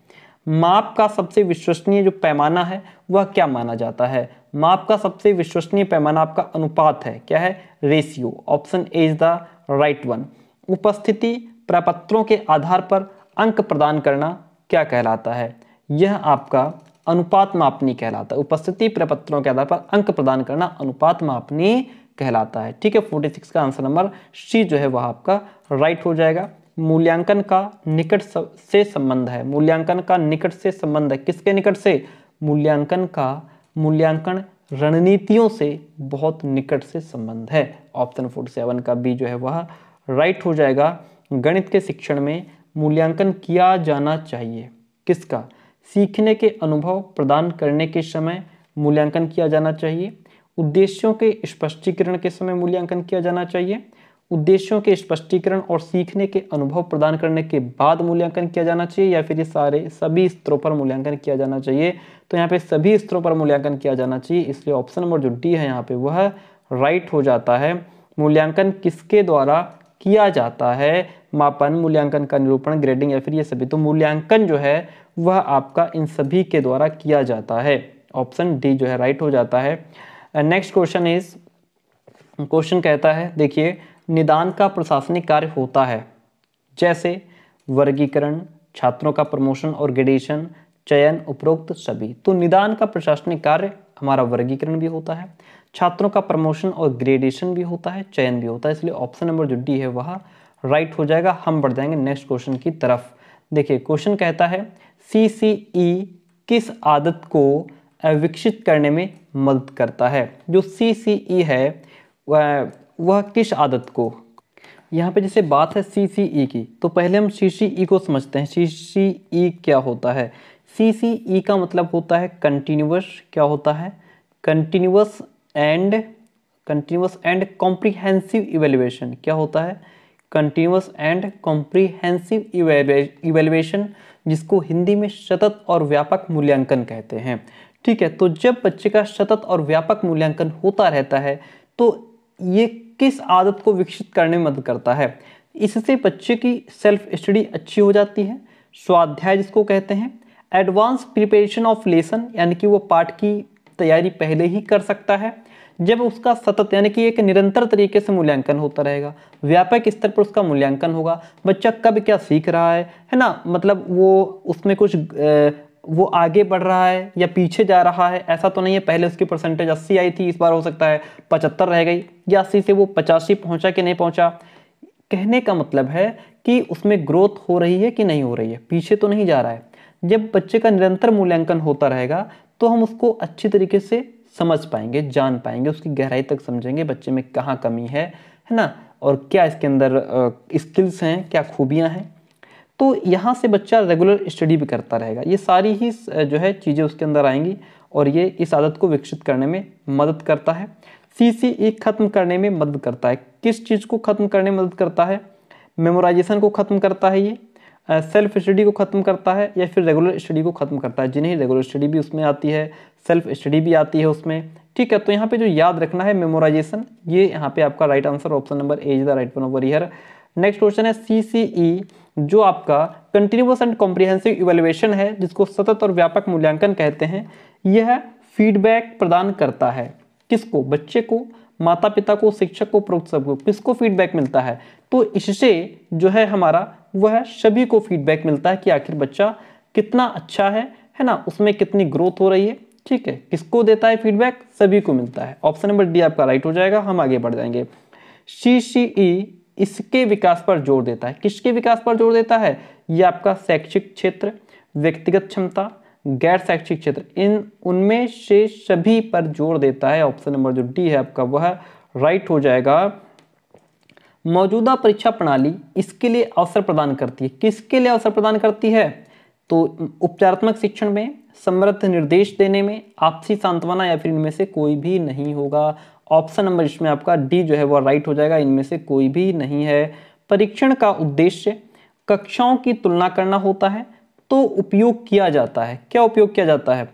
माप का सबसे विश्वसनीय जो पैमाना है वह क्या माना जाता है माप का सबसे विश्वसनीय पैमाना आपका अनुपात है क्या है ratio option A is the right one उपस्थिति प्रपत्रों के आधार पर अंक प्रदान करना क्या कहलाता है यह आपका अनुपात मापनी कहलाता है उपस्थिति प्रपत्रों के आधार पर अंक प्रदान करना अनुपात मापनी कहलाता है ठीक है 46 का आंसर नंबर सी जो है वह आपका राइट हो जाएगा मूल्यांकन का निकट से संबंध है मूल्यांकन का निकट से संबंध है किसके निकट से मूल्यांकन का मूल्यांकन रणनीतियों से बहुत निकट से संबंध है ऑप्शन फोर्टी सेवन का बी जो है वह राइट हो जाएगा गणित के शिक्षण में मूल्यांकन किया जाना चाहिए किसका सीखने के अनुभव प्रदान करने के समय मूल्यांकन किया जाना चाहिए उद्देश्यों के स्पष्टीकरण के समय मूल्यांकन किया जाना चाहिए उद्देश्यों के स्पष्टीकरण और सीखने के अनुभव प्रदान करने के बाद मूल्यांकन किया जाना चाहिए या फिर ये सारे सभी स्तरों पर मूल्यांकन किया जाना चाहिए तो यहाँ पे सभी स्तरों पर मूल्यांकन किया जाना चाहिए इसलिए ऑप्शन नंबर जो डी है यहाँ पे वह राइट हो जाता है मूल्यांकन किसके द्वारा किया जाता है मापन मूल्यांकन का निरूपण ग्रेडिंग या फिर ये सभी तो मूल्यांकन जो है वह आपका इन सभी के द्वारा किया जाता है ऑप्शन डी जो है राइट हो जाता है नेक्स्ट क्वेश्चन इज क्वेश्चन कहता है देखिए निदान का प्रशासनिक कार्य होता है जैसे वर्गीकरण छात्रों का प्रमोशन और ग्रेडेशन चयन उपरोक्त सभी तो निदान का प्रशासनिक कार्य हमारा वर्गीकरण भी होता है छात्रों का प्रमोशन और ग्रेडेशन भी होता है चयन भी होता है इसलिए ऑप्शन नंबर जो डी है वह राइट हो जाएगा हम बढ़ जाएंगे नेक्स्ट क्वेश्चन की तरफ देखिए क्वेश्चन कहता है सी किस आदत को विकसित करने में मदद करता है जो सी सी ई है वह, वह किस आदत को यहाँ पे जैसे बात है सी सी ई की तो पहले हम सी सी ई को समझते हैं सी सी ई क्या होता है सी सी ई का मतलब होता है कंटिन्यूस क्या होता है continuous and continuous and comprehensive evaluation क्या होता है कंटिन्यूस एंड कॉम्प्रीहेंसिव इवेल्युएशन जिसको हिंदी में सतत और व्यापक मूल्यांकन कहते हैं ठीक है तो जब बच्चे का सतत और व्यापक मूल्यांकन होता रहता है तो ये किस आदत को विकसित करने में मदद करता है इससे बच्चे की सेल्फ स्टडी अच्छी हो जाती है स्वाध्याय जिसको कहते हैं एडवांस प्रिपरेशन ऑफ लेसन यानी कि वो पाठ की तैयारी पहले ही कर सकता है जब उसका सतत यानी कि एक निरंतर तरीके से मूल्यांकन होता रहेगा व्यापक स्तर पर उसका मूल्यांकन होगा बच्चा कब क्या सीख रहा है है ना मतलब वो उसमें कुछ वो आगे बढ़ रहा है या पीछे जा रहा है ऐसा तो नहीं है पहले उसकी परसेंटेज अस्सी आई थी इस बार हो सकता है पचहत्तर रह गई या अस्सी से वो पचासी पहुंचा कि नहीं पहुंचा कहने का मतलब है कि उसमें ग्रोथ हो रही है कि नहीं हो रही है पीछे तो नहीं जा रहा है जब बच्चे का निरंतर मूल्यांकन होता रहेगा तो हम उसको अच्छी तरीके से समझ पाएंगे जान पाएंगे उसकी गहराई तक समझेंगे बच्चे में कहाँ कमी है है ना और क्या इसके अंदर स्किल्स हैं क्या खूबियाँ हैं तो यहाँ से बच्चा रेगुलर स्टडी भी करता रहेगा ये सारी ही जो है चीज़ें उसके अंदर आएंगी और ये इस आदत को विकसित करने में मदद करता है सी सी ई खत्म करने में मदद करता है किस चीज़ को ख़त्म करने में मदद करता है मेमोराइजेशन को ख़त्म करता है ये सेल्फ स्टडी को ख़त्म करता है या फिर रेगुलर स्टडी को ख़त्म करता है जिन्हें रेगुलर स्टडी भी उसमें आती है सेल्फ स्टडी भी आती है उसमें ठीक है तो यहाँ पे जो याद रखना है मेमोराइजेशन ये यहाँ पे आपका right answer option number A is the right one over here next question है सी सी ई जो आपका कंटिन्यूस एंड कॉम्प्रिहेंसिव इवेल्युएशन है जिसको सतत और व्यापक मूल्यांकन कहते हैं यह फीडबैक प्रदान करता है किसको बच्चे को माता पिता को शिक्षक को प्रोत्साहक को किसको फीडबैक मिलता है तो इससे जो है हमारा वह सभी को फीडबैक मिलता है कि आखिर बच्चा कितना अच्छा है है ना उसमें कितनी ग्रोथ हो रही है ठीक है किसको देता है फीडबैक सभी को मिलता है ऑप्शन नंबर डी आपका राइट हो जाएगा हम आगे बढ़ जाएंगे सी सी ई इसके विकास पर जोर देता है किसके विकास पर जोर देता है ये आपका शैक्षिक क्षेत्र व्यक्तिगत क्षमता गैर शैक्षिक क्षेत्र इन उनमें से सभी पर जोर देता है ऑप्शन नंबर जो डी है आपका वह राइट हो जाएगा मौजूदा परीक्षा प्रणाली इसके लिए अवसर प्रदान करती है किसके लिए अवसर प्रदान करती है तो उपचारात्मक शिक्षण में समृद्ध निर्देश देने में आपसी सांत्वना या फिर इनमें से कोई भी नहीं होगा ऑप्शन नंबर इसमें आपका डी जो है वह राइट हो जाएगा इनमें से कोई भी नहीं है परीक्षण का उद्देश्य कक्षाओं की तुलना करना होता है तो उपयोग किया जाता है क्या उपयोग किया जाता है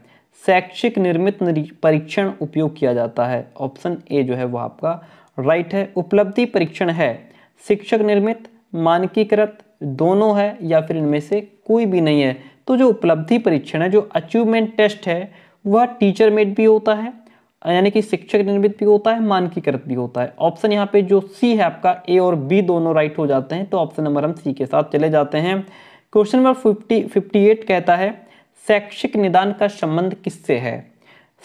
शैक्षिक निर्मित परीक्षण उपयोग किया जाता है ऑप्शन ए जो है वह आपका राइट है उपलब्धि परीक्षण है शिक्षक निर्मित मानकीकृत दोनों है या फिर इनमें से कोई भी नहीं है तो जो उपलब्धि परीक्षण है जो अचीवमेंट टेस्ट है वह टीचर मेड भी होता है यानी कि शिक्षक निर्मित भी होता है मानकीकृत भी होता है ऑप्शन यहाँ पे जो सी है आपका ए और बी दोनों राइट हो जाते हैं तो ऑप्शन नंबर हम सी के साथ चले जाते हैं question number fifty fifty eight कहता है शैक्षिक निदान का संबंध किससे है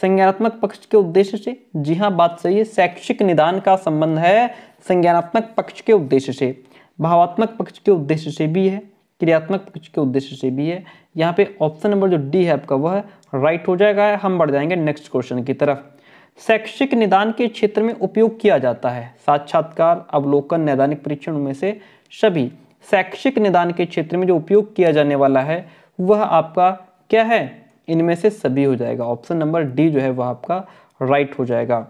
संज्ञानात्मक पक्ष के उद्देश्य से जी हाँ बात सही है शैक्षिक निदान का संबंध है संज्ञानात्मक पक्ष के उद्देश्य से भावात्मक पक्ष के उद्देश्य से भी है क्रियात्मक पक्ष के उद्देश्य से भी है यहाँ पे ऑप्शन नंबर जो डी है आपका वह राइट हो जाएगा हम बढ़ जाएंगे नेक्स्ट क्वेश्चन की तरफ शैक्षिक निदान के क्षेत्र में उपयोग किया जाता है साक्षात्कार अवलोकन नैदानिक परीक्षण में से सभी शैक्षिक निदान के क्षेत्र में जो उपयोग किया जाने वाला है वह आपका क्या है इनमें से सभी हो जाएगा ऑप्शन नंबर डी जो है वह आपका राइट हो जाएगा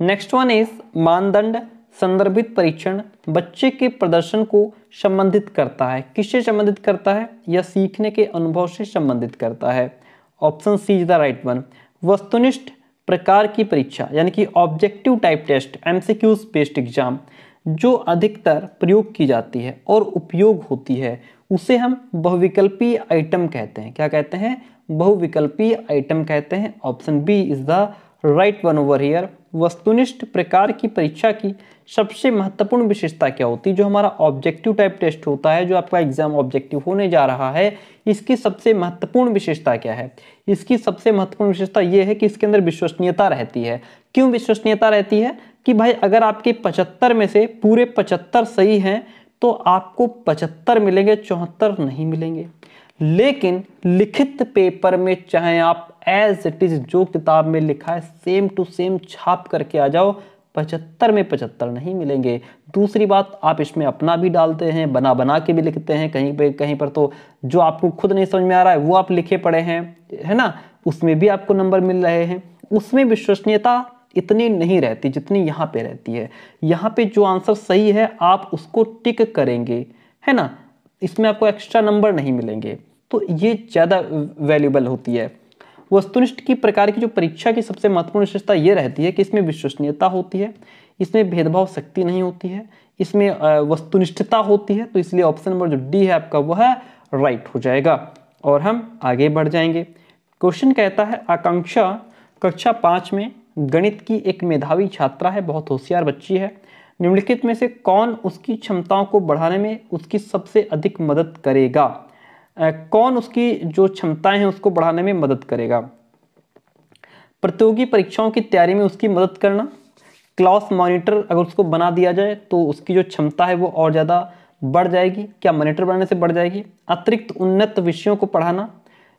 नेक्स्ट वन इज मानदंड संदर्भित परीक्षण बच्चे के प्रदर्शन को संबंधित करता है किससे संबंधित करता है या सीखने के अनुभव से संबंधित करता है option C is the right one वस्तुनिष्ठ प्रकार की परीक्षा यानी कि objective type test MCQs based exam जो अधिकतर प्रयोग की जाती है और उपयोग होती है उसे हम बहुविकल्पी आइटम कहते हैं क्या कहते हैं बहुविकल्पी आइटम कहते हैं option B is the right one over here वस्तुनिष्ठ प्रकार की परीक्षा की सबसे महत्वपूर्ण विशेषता क्या होती है जो हमारा ऑब्जेक्टिव टाइप टेस्ट होता है जो आपका एग्जाम ऑब्जेक्टिव होने जा रहा है इसकी सबसे महत्वपूर्ण विशेषता क्या है इसकी सबसे महत्वपूर्ण विशेषता ये है कि इसके अंदर विश्वसनीयता रहती है क्यों विश्वसनीयता रहती है कि भाई अगर आपके पचहत्तर में से पूरे पचहत्तर सही हैं तो आपको पचहत्तर मिलेंगे चौहत्तर नहीं मिलेंगे लेकिन लिखित पेपर में चाहे आप एज इट इज जो किताब में लिखा है सेम टू सेम छाप करके आ जाओ पचहत्तर में पचहत्तर नहीं मिलेंगे दूसरी बात आप इसमें अपना भी डालते हैं बना बना के भी लिखते हैं कहीं पे कहीं पर तो जो आपको खुद नहीं समझ में आ रहा है वो आप लिखे पड़े हैं है ना उसमें भी आपको नंबर मिल रहे हैं उसमें विश्वसनीयता इतनी नहीं रहती जितनी यहाँ पे रहती है यहाँ पे जो आंसर सही है आप उसको टिक करेंगे है ना इसमें आपको एक्स्ट्रा नंबर नहीं मिलेंगे तो ये ज़्यादा वैल्यूबल होती है वस्तुनिष्ठ की प्रकार की जो परीक्षा की सबसे महत्वपूर्ण विशेषता ये रहती है कि इसमें विश्वसनीयता होती है इसमें भेदभाव शक्ति नहीं होती है इसमें वस्तुनिष्ठता होती है तो इसलिए ऑप्शन नंबर जो डी है आपका वह राइट हो जाएगा और हम आगे बढ़ जाएंगे क्वेश्चन कहता है आकांक्षा कक्षा पाँच में गणित की एक मेधावी छात्रा है बहुत होशियार बच्ची है निम्नलिखित में से कौन उसकी क्षमताओं को बढ़ाने में उसकी सबसे अधिक मदद करेगा कौन उसकी जो क्षमताएं हैं उसको बढ़ाने में मदद करेगा प्रतियोगी परीक्षाओं की तैयारी में उसकी मदद करना क्लास मॉनिटर अगर उसको बना दिया जाए तो उसकी जो क्षमता है वो और ज़्यादा बढ़ जाएगी क्या मॉनिटर बनाने से बढ़ जाएगी अतिरिक्त उन्नत विषयों को पढ़ाना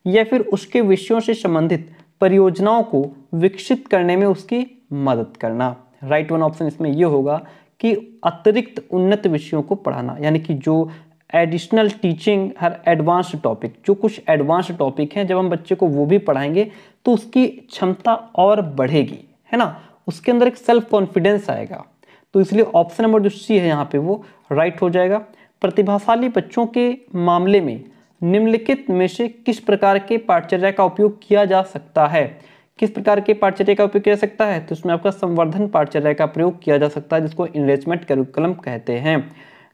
या फिर उसके विषयों से संबंधित परियोजनाओं को विकसित करने में उसकी मदद करना राइट वन ऑप्शन इसमें यह होगा कि अतिरिक्त उन्नत विषयों को पढ़ाना यानी कि जो एडिशनल टीचिंग हर एडवांस्ड टॉपिक जो कुछ एडवांस्ड टॉपिक हैं जब हम बच्चे को वो भी पढ़ाएंगे तो उसकी क्षमता और बढ़ेगी है ना उसके अंदर एक सेल्फ कॉन्फिडेंस आएगा तो इसलिए ऑप्शन नंबर जो सी है यहाँ पे वो राइट हो जाएगा प्रतिभाशाली बच्चों के मामले में निम्नलिखित में से किस प्रकार के पाठचर्या का उपयोग किया जा सकता है किस प्रकार के पाठचर्या का उपयोग किया जा सकता है तो उसमें आपका संवर्धन पाठचर्या का प्रयोग किया जा सकता है जिसको इनरेचमेंट करिकुलम कहते हैं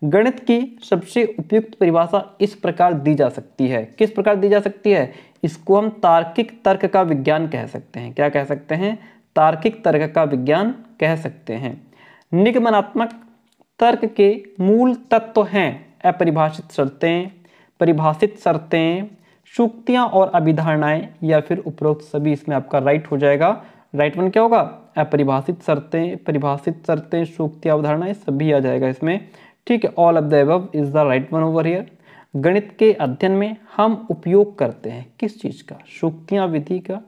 गणित की सबसे उपयुक्त परिभाषा इस प्रकार दी जा सकती है किस प्रकार दी जा सकती है इसको हम तार्किक तर्क का विज्ञान कह सकते हैं क्या कह सकते हैं तार्किक तर्क का विज्ञान कह सकते हैं निगमनात्मक तर्क के मूल तत्व हैं अपरिभाषित शर्तें परिभाषित शर्तें सूक्तियाँ और अभिधारणाएं या फिर उपरोक्त सभी इसमें आपका राइट हो जाएगा राइट वन क्या होगा अपरिभाषित शर्तें परिभाषित शर्तें सूक्तियाँ अवधारणाएं सभी आ जाएगा इसमें ठीक है all of the above is the right one over here गणित के अध्ययन में हम उपयोग करते हैं किस चीज़ का सूक्तियाँ विधि का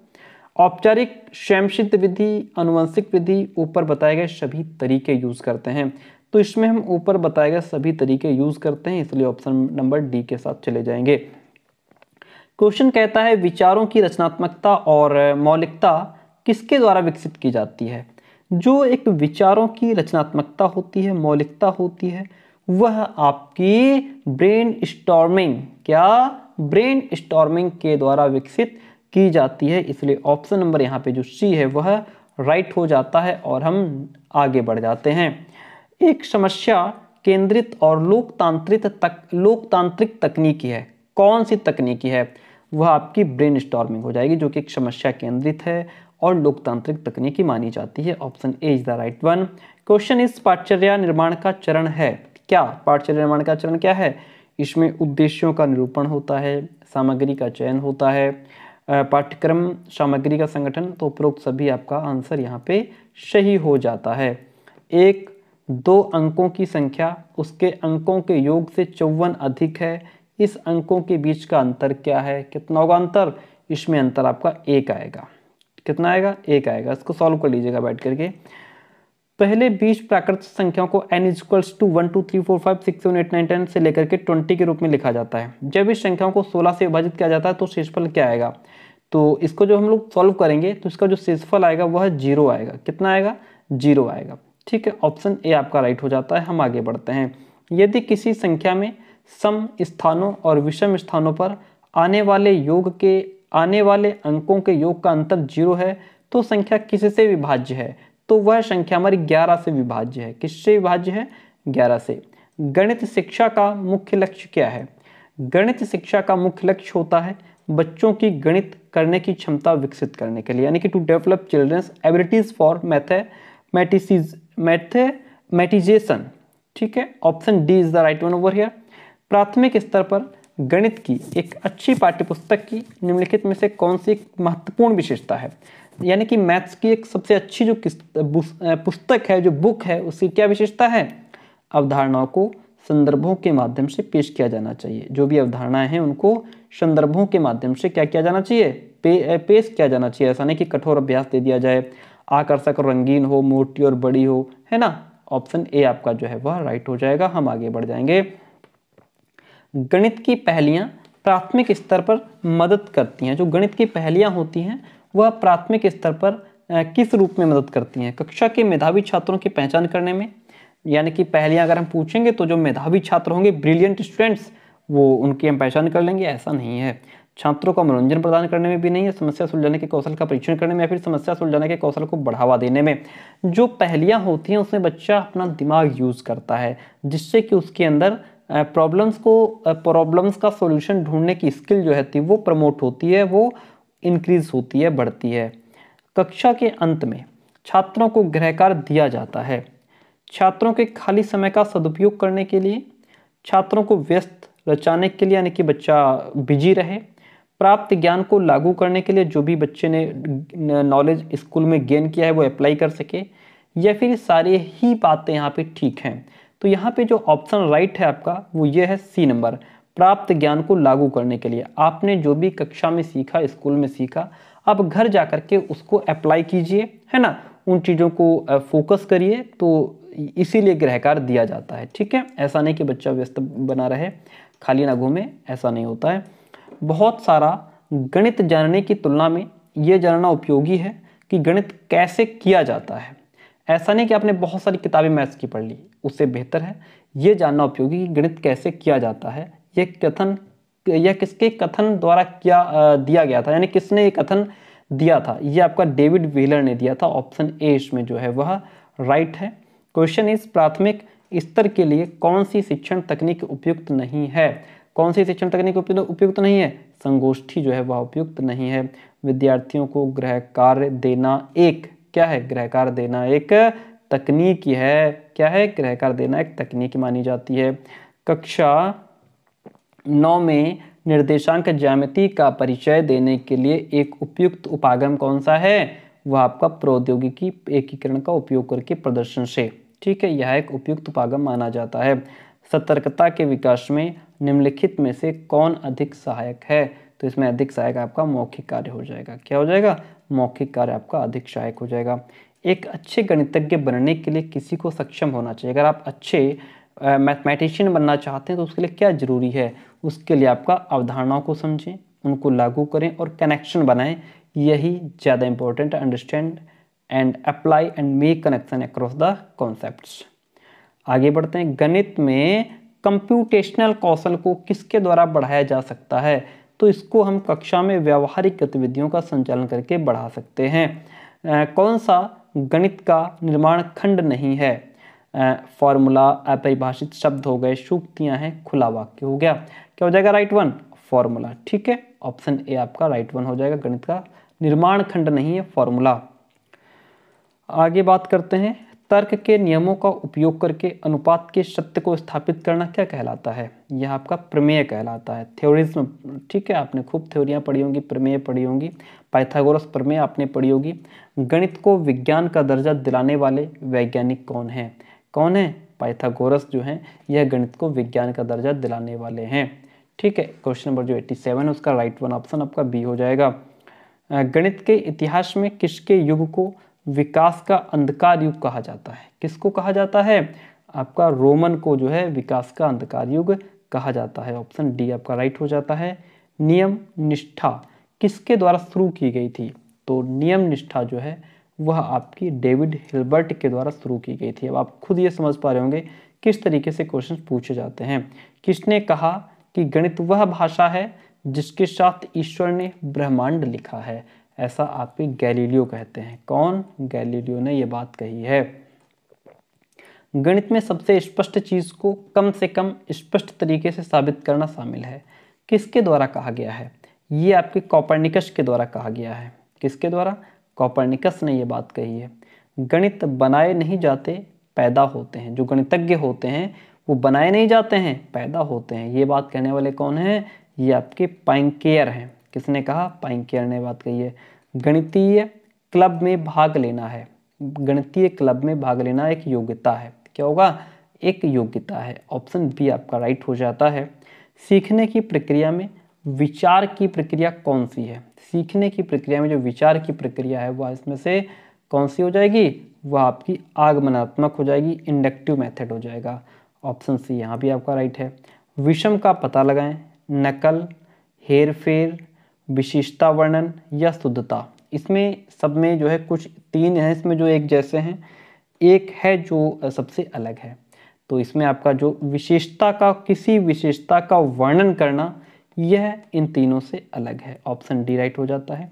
औपचारिक स्वयंसिद्ध विधि अनुवंशिक विधि ऊपर बताए गए सभी तरीके यूज़ करते हैं तो इसमें हम ऊपर बताए गए सभी तरीके यूज़ करते हैं इसलिए ऑप्शन नंबर डी के साथ चले जाएंगे क्वेश्चन कहता है विचारों की रचनात्मकता और मौलिकता किसके द्वारा विकसित की जाती है जो एक विचारों की रचनात्मकता होती है मौलिकता होती है वह आपकी ब्रेन स्टॉर्मिंग क्या ब्रेन स्टॉर्मिंग के द्वारा विकसित की जाती है इसलिए ऑप्शन नंबर यहाँ पे जो सी है वह राइट हो जाता है और हम आगे बढ़ जाते हैं एक समस्या केंद्रित और लोकतांत्रिक तक लोकतांत्रिक तकनीकी है कौन सी तकनीकी है वह आपकी ब्रेन स्टॉर्मिंग हो जाएगी जो कि एक समस्या केंद्रित है और लोकतांत्रिक तकनीकी मानी जाती है option A is the right one question इस पाचर्या निर्माण का चरण है क्या पाठचर्य निर्माण का चरण क्या है इसमें उद्देश्यों का निरूपण होता है सामग्री का चयन होता है पाठ्यक्रम सामग्री का संगठन तो उपरोक्त सभी आपका आंसर यहाँ पे सही हो जाता है एक दो अंकों की संख्या उसके अंकों के योग से चौवन अधिक है इस अंकों के बीच का अंतर क्या है कितना होगा अंतर इसमें अंतर आपका एक आएगा कितना आएगा एक आएगा इसको सॉल्व कर लीजिएगा बैठ करके पहले 20 प्राकृत संख्याओं को N equals to one two three four five six seven eight nine ten से लेकर के ट्वेंटी के रूप में लिखा जाता है जब इस संख्याओं को सोलह से विभाजित किया जाता है तो शेषफल क्या आएगा तो इसको जब हम लोग सॉल्व करेंगे तो इसका जो शेषफल आएगा वह जीरो आएगा कितना आएगा जीरो आएगा ठीक है ऑप्शन ए आपका राइट हो जाता है हम आगे बढ़ते हैं यदि किसी संख्या में सम स्थानों और विषम स्थानों पर आने वाले योग के आने वाले अंकों के योग का अंतर जीरो है तो संख्या किसी से विभाज्य है तो वह संख्या हमारी 11 से विभाज्य है किससे विभाज्य है 11 से गणित शिक्षा का मुख्य लक्ष्य क्या है गणित शिक्षा का मुख्य लक्ष्य होता है बच्चों की गणित करने की क्षमता विकसित करने के लिए यानी कि to develop children's abilities for mathematization ठीक है option D is the right one over here प्राथमिक स्तर पर गणित की एक अच्छी पाठ्यपुस्तक की निम्नलिखित में से कौन सी महत्वपूर्ण विशेषता है यानी कि मैथ्स की एक सबसे अच्छी जो पुस्तक है जो बुक है उसकी क्या विशेषता है अवधारणाओं को संदर्भों के माध्यम से पेश किया जाना चाहिए जो भी अवधारणाएं हैं उनको संदर्भों के माध्यम से क्या किया जाना चाहिए पे, पेश किया जाना चाहिए ऐसा नहीं कि कठोर अभ्यास दे दिया जाए आकर्षक और रंगीन हो मोटी और बड़ी हो है ना ऑप्शन ए आपका जो है वह राइट हो जाएगा हम आगे बढ़ जाएंगे गणित की पहलियाँ प्राथमिक स्तर पर मदद करती हैं जो गणित की पहलियाँ होती हैं वह प्राथमिक स्तर पर किस रूप में मदद करती हैं कक्षा के मेधावी छात्रों की पहचान करने में यानी कि पहलियाँ अगर हम पूछेंगे तो जो मेधावी छात्र होंगे ब्रिलियंट स्टूडेंट्स वो उनकी हम पहचान कर लेंगे ऐसा नहीं है छात्रों को मनोरंजन प्रदान करने में भी नहीं है समस्या सुलझाने के कौशल का परीक्षण करने में या फिर समस्या सुलझाने के कौशल को बढ़ावा देने में जो पहलियाँ होती हैं उसमें बच्चा अपना दिमाग यूज़ करता है जिससे कि उसके अंदर प्रॉब्लम्स को प्रॉब्लम्स का सॉल्यूशन ढूंढने की स्किल जो है वो प्रमोट होती है वो इंक्रीज होती है बढ़ती है कक्षा के अंत में छात्रों को गृहकार दिया जाता है छात्रों के खाली समय का सदुपयोग करने के लिए छात्रों को व्यस्त रचाने के लिए यानी कि बच्चा बिजी रहे प्राप्त ज्ञान को लागू करने के लिए जो भी बच्चे ने नॉलेज स्कूल में गेन किया है वो अप्लाई कर सके या फिर सारे ही बातें यहाँ पे ठीक हैं तो यहाँ पे जो ऑप्शन राइट है आपका वो ये है सी नंबर प्राप्त ज्ञान को लागू करने के लिए आपने जो भी कक्षा में सीखा स्कूल में सीखा आप घर जा कर के उसको अप्लाई कीजिए है ना उन चीज़ों को फोकस करिए तो इसीलिए ग्रहकार दिया जाता है ठीक है ऐसा नहीं कि बच्चा व्यस्त बना रहे खाली ना घूमे ऐसा नहीं होता है बहुत सारा गणित जानने की तुलना में ये जानना उपयोगी है कि गणित कैसे किया जाता है ऐसा नहीं कि आपने बहुत सारी किताबें मैथ्स की पढ़ ली उससे बेहतर है ये जानना उपयोगी कि गणित कैसे किया जाता है यह कथन यह किसके कथन द्वारा क्या दिया गया था यानी किसने ये कथन दिया था यह आपका डेविड व्हीलर ने दिया था ऑप्शन ए इसमें जो है वह राइट है क्वेश्चन इस प्राथमिक स्तर के लिए कौन सी शिक्षण तकनीक उपयुक्त नहीं है कौन सी शिक्षण तकनीक उपयुक्त नहीं है संगोष्ठी जो है वह उपयुक्त नहीं है विद्यार्थियों को ग्रह कार्य देना एक क्या है ग्रह कार्य देना एक तकनीक है क्या है ग्रह कार्य देना एक तकनीक मानी जाती है कक्षा नौ में निर्देशांक ज्यामिति का परिचय देने के लिए एक उपयुक्त उपागम कौन सा है वह आपका प्रौद्योगिकी एकीकरण का उपयोग करके प्रदर्शन से ठीक है यह एक उपयुक्त उपागम माना जाता है सतर्कता के विकास में निम्नलिखित में से कौन अधिक सहायक है तो इसमें अधिक सहायक आपका मौखिक कार्य हो जाएगा क्या हो जाएगा मौखिक कार्य आपका अधिक सहायक हो जाएगा एक अच्छे गणितज्ञ बनने के लिए किसी को सक्षम होना चाहिए अगर आप अच्छे मैथमेटिशियन बनना चाहते हैं तो उसके लिए क्या ज़रूरी है उसके लिए आपका अवधारणाओं को समझें उनको लागू करें और कनेक्शन बनाएं यही ज़्यादा important understand and apply and make connection across the concept आगे बढ़ते हैं गणित में कंप्यूटेशनल कौशल को किसके द्वारा बढ़ाया जा सकता है तो इसको हम कक्षा में व्यावहारिक गतिविधियों का संचालन करके बढ़ा सकते हैं आ, कौन सा गणित का निर्माण खंड नहीं है फॉर्मूला अपरिभाषित शब्द हो गए सूक्तियाँ हैं खुला वाक्य हो गया क्या हो जाएगा राइट वन फॉर्मूला ठीक है ऑप्शन ए आपका राइट वन हो जाएगा गणित का निर्माण खंड नहीं है फॉर्मूला आगे बात करते हैं तर्क के नियमों का उपयोग करके अनुपात के सत्य को स्थापित करना क्या कहलाता है यह आपका प्रमेय कहलाता है थ्योरिज्म ठीक है आपने खूब थ्योरियाँ पढ़ी होंगी प्रमेय पढ़ी होंगी पाइथागोरस प्रमेय आपने पढ़ी होगी गणित को विज्ञान का दर्जा दिलाने वाले वैज्ञानिक कौन हैं कौन है पाइथागोरस जो है यह गणित को विज्ञान का दर्जा दिलाने वाले हैं ठीक है क्वेश्चन नंबर जो 87 है उसका राइट वन ऑप्शन आपका बी हो जाएगा गणित के इतिहास में किसके युग को विकास का अंधकार युग कहा जाता है किसको कहा जाता है आपका रोमन को जो है विकास का अंधकार युग कहा जाता है ऑप्शन डी आपका राइट हो जाता है नियम निष्ठा किसके द्वारा शुरू की गई थी तो नियम निष्ठा जो है वह आपकी डेविड हिल्बर्ट के द्वारा शुरू की गई थी अब आप खुद ये समझ पा रहे होंगे किस तरीके से क्वेश्चन पूछे जाते हैं किसने कहा कि गणित वह भाषा है जिसके साथ ईश्वर ने ब्रह्मांड लिखा है ऐसा आपके गैलीलियो कहते हैं कौन गैलीलियो ने यह बात कही है गणित में सबसे स्पष्ट चीज को कम से कम स्पष्ट तरीके से साबित करना शामिल है किसके द्वारा कहा गया है ये आपके कॉपरनिकस के द्वारा कहा गया है किसके द्वारा कॉपरनिकस ने ये बात कही है गणित बनाए नहीं जाते पैदा होते हैं जो गणितज्ञ होते हैं वो बनाए नहीं जाते हैं पैदा होते हैं ये बात कहने वाले कौन हैं ये आपके पाइंकेयर हैं किसने कहा पाइंकेयर ने बात कही है गणितीय क्लब में भाग लेना है गणितीय क्लब में भाग लेना एक योग्यता है क्या होगा एक योग्यता है ऑप्शन बी आपका राइट हो जाता है सीखने की प्रक्रिया में विचार की प्रक्रिया कौन सी है सीखने की प्रक्रिया में जो विचार की प्रक्रिया है वह इसमें से कौन सी हो जाएगी वह आपकी आगमनात्मक हो जाएगी इंडक्टिव मेथड हो जाएगा ऑप्शन सी यहाँ भी आपका राइट है विषम का पता लगाएं नकल हेर फेर विशिष्टता वर्णन या शुद्धता इसमें सब में जो है कुछ तीन हैं इसमें जो एक जैसे हैं एक है जो सबसे अलग है तो इसमें आपका जो विशेषता का किसी विशेषता का वर्णन करना यह इन तीनों से अलग है ऑप्शन डी राइट हो जाता है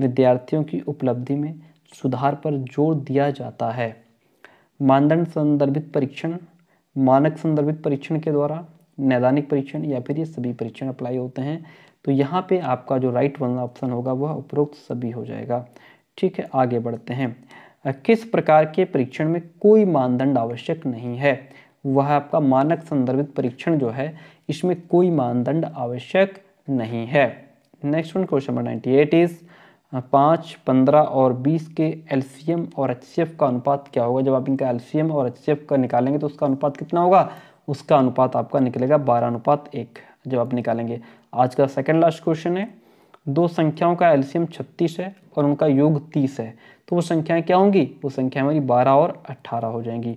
विद्यार्थियों की उपलब्धि में सुधार पर जोर दिया जाता है मानदंड संदर्भित परीक्षण मानक संदर्भित परीक्षण के द्वारा नैदानिक परीक्षण या फिर ये सभी परीक्षण अप्लाई होते हैं तो यहाँ पे आपका जो राइट वन ऑप्शन होगा वह उपरोक्त सभी हो जाएगा ठीक है आगे बढ़ते हैं किस प्रकार के परीक्षण में कोई मानदंड आवश्यक नहीं है वह आपका मानक संदर्भित परीक्षण जो है इसमें कोई मानदंड आवश्यक नहीं है next one question number ninety eight is पाँच पंद्रह और बीस के एलसीएम और एच का अनुपात क्या होगा जब आप इनका एलसीएम और एच का निकालेंगे तो उसका अनुपात कितना होगा उसका अनुपात आपका निकलेगा बारह अनुपात एक जब आप निकालेंगे आज का सेकेंड लास्ट क्वेश्चन है दो संख्याओं का एलसीएम छत्तीस है और उनका योग तीस है तो वो संख्याएँ क्या होंगी वो संख्या हमारी बारह और अट्ठारह हो जाएंगी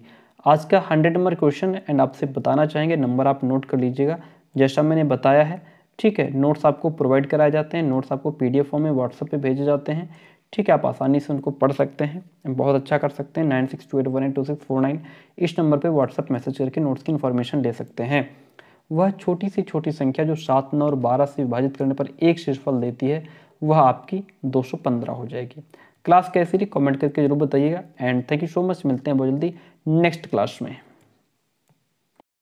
आज का हंड्रेड नंबर क्वेश्चन है एंड आपसे बताना चाहेंगे नंबर आप नोट कर लीजिएगा जैसा मैंने बताया है ठीक है नोट्स आपको प्रोवाइड कराए जाते हैं नोट्स आपको पीडीएफ फॉर्म में व्हाट्सएप पे भेजे जाते हैं ठीक है आप आसानी से उनको पढ़ सकते हैं बहुत अच्छा कर सकते हैं nine six two eight one eight two six four nine इस नंबर पर व्हाट्सअप मैसेज करके नोट्स की इन्फॉर्मेशन ले सकते हैं वह छोटी सी छोटी संख्या जो सात नौ और बारह से विभाजित करने पर एक शीर्षफल देती है वह आपकी दो सौ पंद्रह हो जाएगी क्लास कैसी रही कमेंट करके जरूर बताइएगा and thank you so much मिलते हैं बहुत जल्दी नेक्स्ट क्लास में